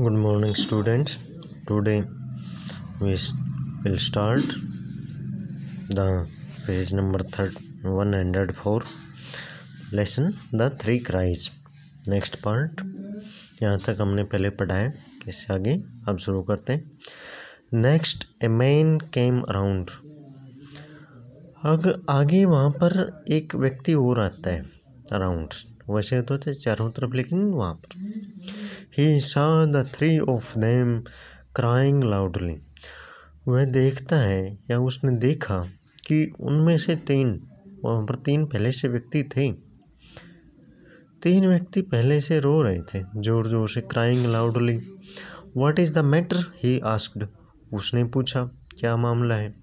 good morning students today we will start the page number 104 lesson the three cries next part यहाँ तक हमने पहले पढ़ा है इससे आगे अब शुरू करते हैं next a man came around अगर आगे वहाँ पर एक व्यक्ति और आता है अराउंड वैसे तो थे चारों तरफ लेकिन वहाँ पर he saw the three of them crying loudly वह देखता है या उसने देखा कि उनमें से तीन वहाँ पर तीन पहले से व्यक्ति थे तीन व्यक्ति पहले से रो रहे थे जोर जोर से crying loudly what is the matter he asked उसने पूछा क्या मामला है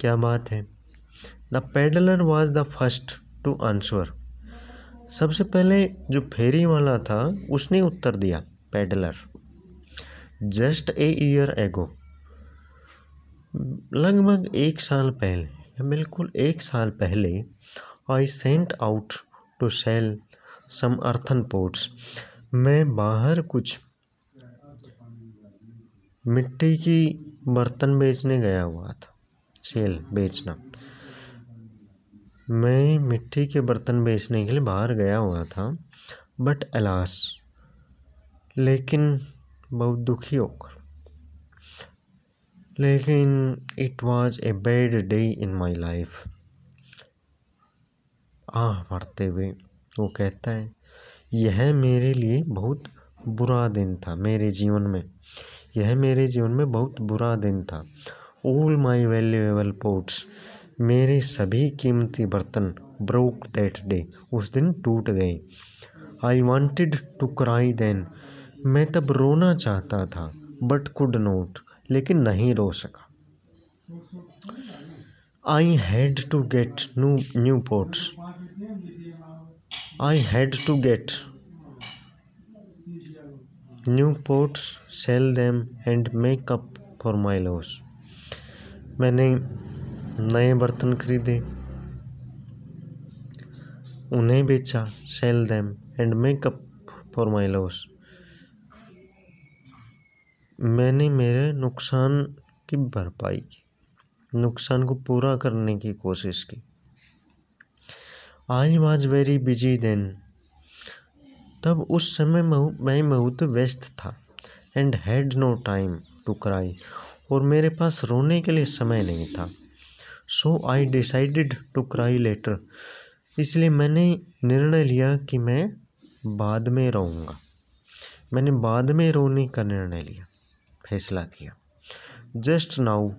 क्या बात है the peddler was the first to answer सबसे पहले जो फेरी वाला था उसने उत्तर दिया peddler just a year ago लगभग एक साल पहले बिल्कुल एक साल पहले I sent out to sell some earthen pots मैं बाहर कुछ मिट्टी की बर्तन बेचने गया हुआ था सेल बेचना मैं मिट्टी के बर्तन बेचने के लिए बाहर गया हुआ था बट अलास लेकिन बहुत दुखी होकर लेकिन it was a bad day in my life आह मरते हुए वो कहता है यह मेरे लिए बहुत बुरा दिन था मेरे जीवन में यह मेरे जीवन में बहुत बुरा दिन था ऑल माई वैल्यूएबल पोर्ट्स मेरे सभी कीमती बर्तन ब्रोक दैट डे उस दिन टूट गए I wanted to cry then मैं तब रोना चाहता था बट कुड नोट लेकिन नहीं रो सका I had to get new new pots I had to get new pots sell them and make up for my loss मैंने नए बर्तन खरीदे उन्हें बेचा sell them and make up for my loss मैंने मेरे नुकसान की भरपाई की नुकसान को पूरा करने की कोशिश की I was very busy then तब उस समय मैं बहुत व्यस्त था and had no time to cry और मेरे पास रोने के लिए समय नहीं था so I decided to cry later इसलिए मैंने निर्णय लिया कि मैं बाद में रहूँगा मैंने बाद में रोने का निर्णय लिया फैसला किया जस्ट नाउ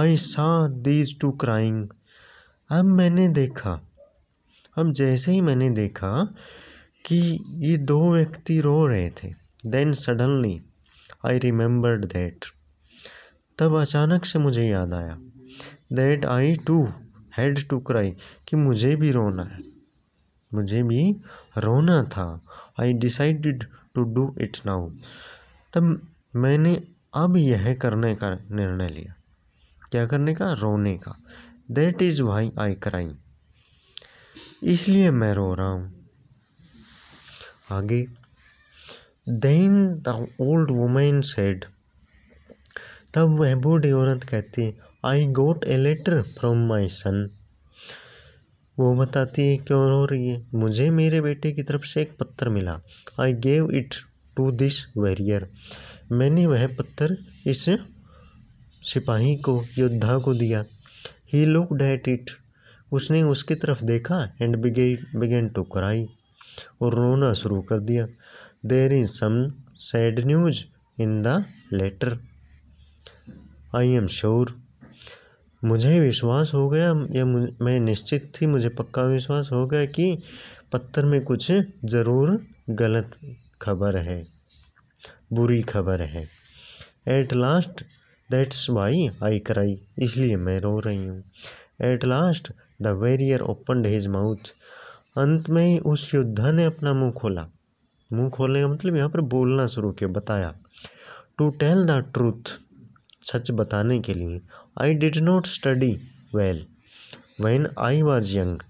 आई सा दीज टू क्राइंग अब मैंने देखा अब जैसे ही मैंने देखा कि ये दो व्यक्ति रो रहे थे then suddenly I remembered that तब अचानक से मुझे याद आया that I too had to cry कि मुझे भी रोना है मुझे भी रोना था I decided to do it now तब मैंने अब यह करने का निर्णय लिया क्या करने का रोने का that is why I cry इसलिए मैं रो रहा हूँ आगे then the old woman said तब वह बूढ़ी औरत कहती आई गोट ए लेटर फ्रॉम माई सन वो बताती है क्यों रो रही है मुझे मेरे बेटे की तरफ से एक पत्थर मिला I gave it to this warrior मैंने वह पत्थर इस सिपाही को योद्धा को दिया ही लुक डेट इट उसने उसकी तरफ देखा एंड बिगे बिगेन टू कराई और रोना शुरू कर दिया there is some sad news in the letter I am sure मुझे विश्वास हो गया या मैं निश्चित थी मुझे पक्का विश्वास हो गया कि पत्थर में कुछ ज़रूर गलत खबर है बुरी खबर है at last that's why I cry इसलिए मैं रो रही हूँ at last the warrior open his mouth अंत में उस योद्धा ने अपना मुंह खोला मुंह खोलने का मतलब यहाँ पर बोलना शुरू किया बताया टू टेल द ट्रूथ सच बताने के लिए I did not study well when I was young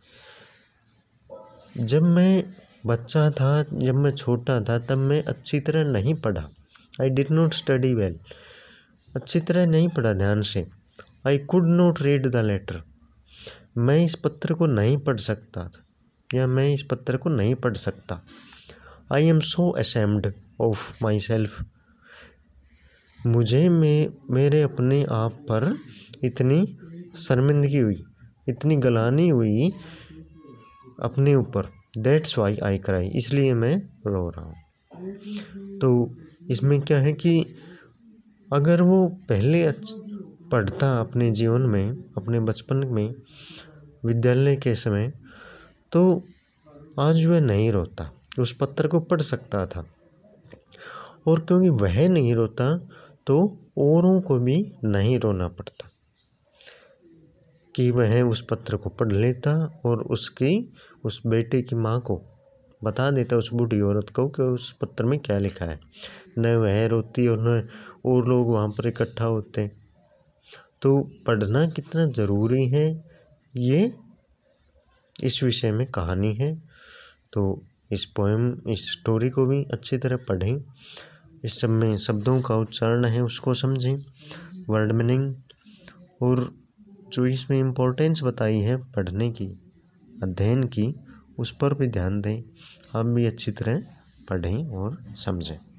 जब मैं बच्चा था जब मैं छोटा था तब मैं अच्छी तरह नहीं पढ़ा I did not study well अच्छी तरह नहीं पढ़ा ध्यान से I could not read the letter मैं इस पत्र को नहीं पढ़ सकता था या मैं इस पत्र को नहीं पढ़ सकता I am so ashamed of my self मुझे मैं मेरे अपने आप पर इतनी शर्मिंदगी हुई इतनी गलानी हुई अपने ऊपर दैट्स वाई आई कराई इसलिए मैं रो रहा हूँ तो इसमें क्या है कि अगर वो पहले पढ़ता अपने जीवन में अपने बचपन में विद्यालय के समय तो आज वह नहीं रोता उस पत्थर को पढ़ सकता था और क्योंकि वह नहीं रोता तो औरों को भी नहीं रोना पड़ता कि वह उस पत्र को पढ़ लेता और उसकी उस बेटे की माँ को बता देता उस बूढ़ी औरत को कि उस पत्र में क्या लिखा है न वह रोती और न और लोग वहाँ पर इकट्ठा होते तो पढ़ना कितना ज़रूरी है ये इस विषय में कहानी है तो इस पोएम इस स्टोरी को भी अच्छी तरह पढ़ें इस सब में शब्दों का उच्चारण है उसको समझें वर्ड मीनिंग और जो इसमें इम्पोर्टेंस बताई है पढ़ने की अध्ययन की उस पर भी ध्यान दें आप भी अच्छी तरह पढ़ें और समझें